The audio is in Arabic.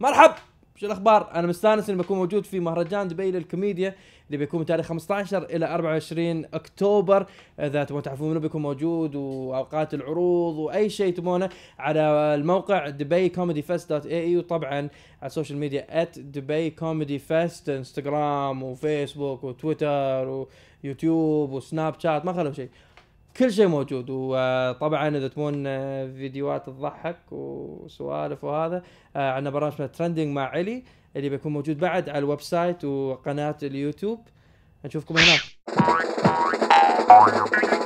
مرحب شو الاخبار؟ انا مستانس اني بكون موجود في مهرجان دبي للكوميديا اللي بيكون تاريخ 15 الى 24 اكتوبر اذا تبون تعرفون منو بيكون موجود واوقات العروض واي شيء تبونه على الموقع دبي كوميدي فيست دوت اي اي e وطبعا على السوشيال ميديا ات دبي كوميدي فيست انستغرام وفيسبوك وتويتر ويوتيوب وسناب شات ما خلوا شيء كل شيء موجود وطبعا اذا تبون آه، فيديوهات تضحك وسوالف وهذا آه، عندنا برنامج ترندنج مع علي اللي بيكون موجود بعد على الويب سايت وقناه اليوتيوب نشوفكم هناك